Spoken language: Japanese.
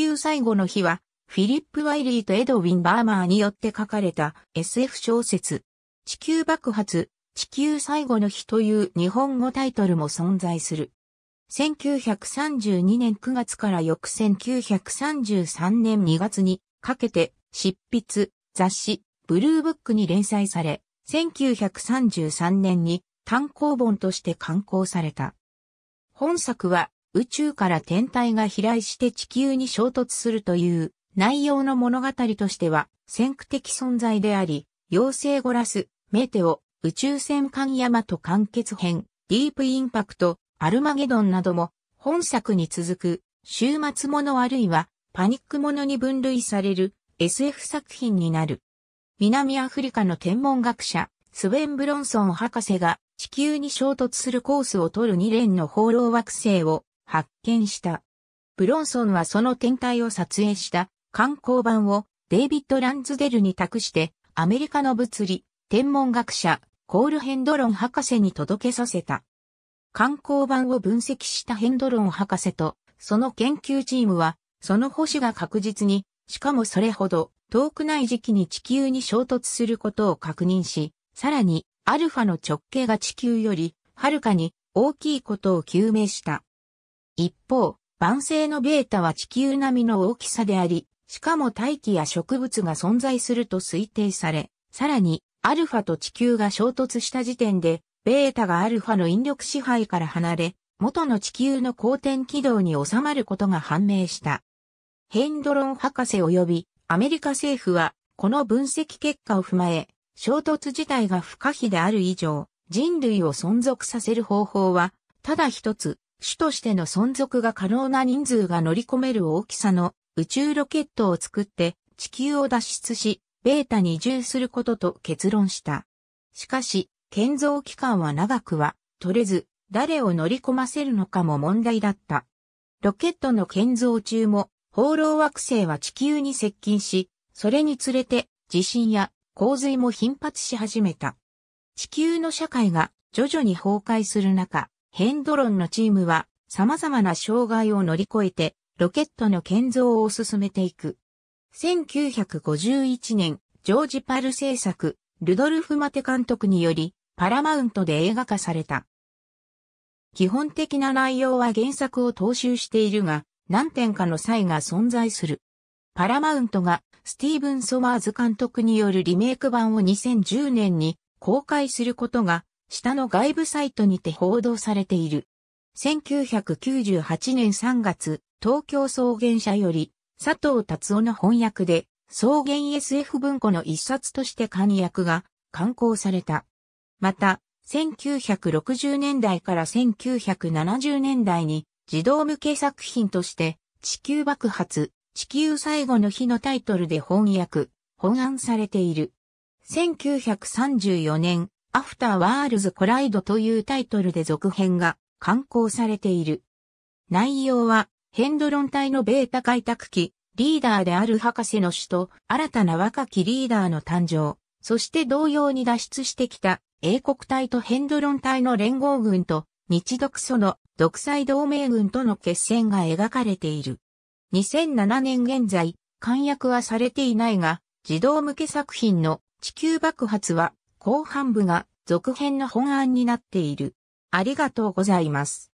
球最後の日は、フィリップ・ワイリーとエドウィン・バーマーによって書かれた SF 小説、地球爆発、地球最後の日という日本語タイトルも存在する。1932年9月から翌1933年2月にかけて執筆、雑誌、ブルーブックに連載され、1933年に単行本として刊行された。本作は宇宙から天体が飛来して地球に衝突するという内容の物語としては先駆的存在であり、妖精ゴラス、メテオ、宇宙戦艦ヤマト完結編、ディープインパクト、アルマゲドンなども本作に続く終末ものあるいはパニックものに分類される SF 作品になる。南アフリカの天文学者、スウェン・ブロンソン博士が地球に衝突するコースを取る2連の放浪惑星を発見した。ブロンソンはその天体を撮影した観光版をデイビッド・ランズデルに託してアメリカの物理、天文学者、コール・ヘンドロン博士に届けさせた。観光版を分析したヘンドロン博士とその研究チームはその星が確実に、しかもそれほど遠くない時期に地球に衝突することを確認し、さらにアルファの直径が地球よりはるかに大きいことを究明した。一方、晩星のベータは地球並みの大きさであり、しかも大気や植物が存在すると推定され、さらに、アルファと地球が衝突した時点で、ベータがアルファの引力支配から離れ、元の地球の公転軌道に収まることが判明した。ヘンドロン博士及びアメリカ政府は、この分析結果を踏まえ、衝突自体が不可避である以上、人類を存続させる方法は、ただ一つ、主としての存続が可能な人数が乗り込める大きさの宇宙ロケットを作って地球を脱出し、ベータに移住することと結論した。しかし、建造期間は長くは取れず、誰を乗り込ませるのかも問題だった。ロケットの建造中も、放浪惑星は地球に接近し、それにつれて地震や洪水も頻発し始めた。地球の社会が徐々に崩壊する中、ヘンドロンのチームは様々な障害を乗り越えてロケットの建造を進めていく。1951年、ジョージ・パル制作、ルドルフ・マテ監督により、パラマウントで映画化された。基本的な内容は原作を踏襲しているが、何点かの差異が存在する。パラマウントがスティーブン・ソマーズ監督によるリメイク版を2010年に公開することが下の外部サイトにて報道されている。1998年3月、東京草原社より、佐藤達夫の翻訳で、草原 SF 文庫の一冊として簡訳が刊行された。また、1960年代から1970年代に児童向け作品として地球爆発、地球最後の日のタイトルで翻訳、本案されている。1934年、アフターワールズコライドというタイトルで続編が刊行されている。内容は、ヘンドロン隊のベータ開拓機、リーダーである博士の死と、新たな若きリーダーの誕生、そして同様に脱出してきた英国隊とヘンドロン隊の連合軍と、日独ソの独裁同盟軍との決戦が描かれている。2007年現在、簡約はされていないが、児童向け作品の地球爆発は後半部が続編の本案になっている。ありがとうございます。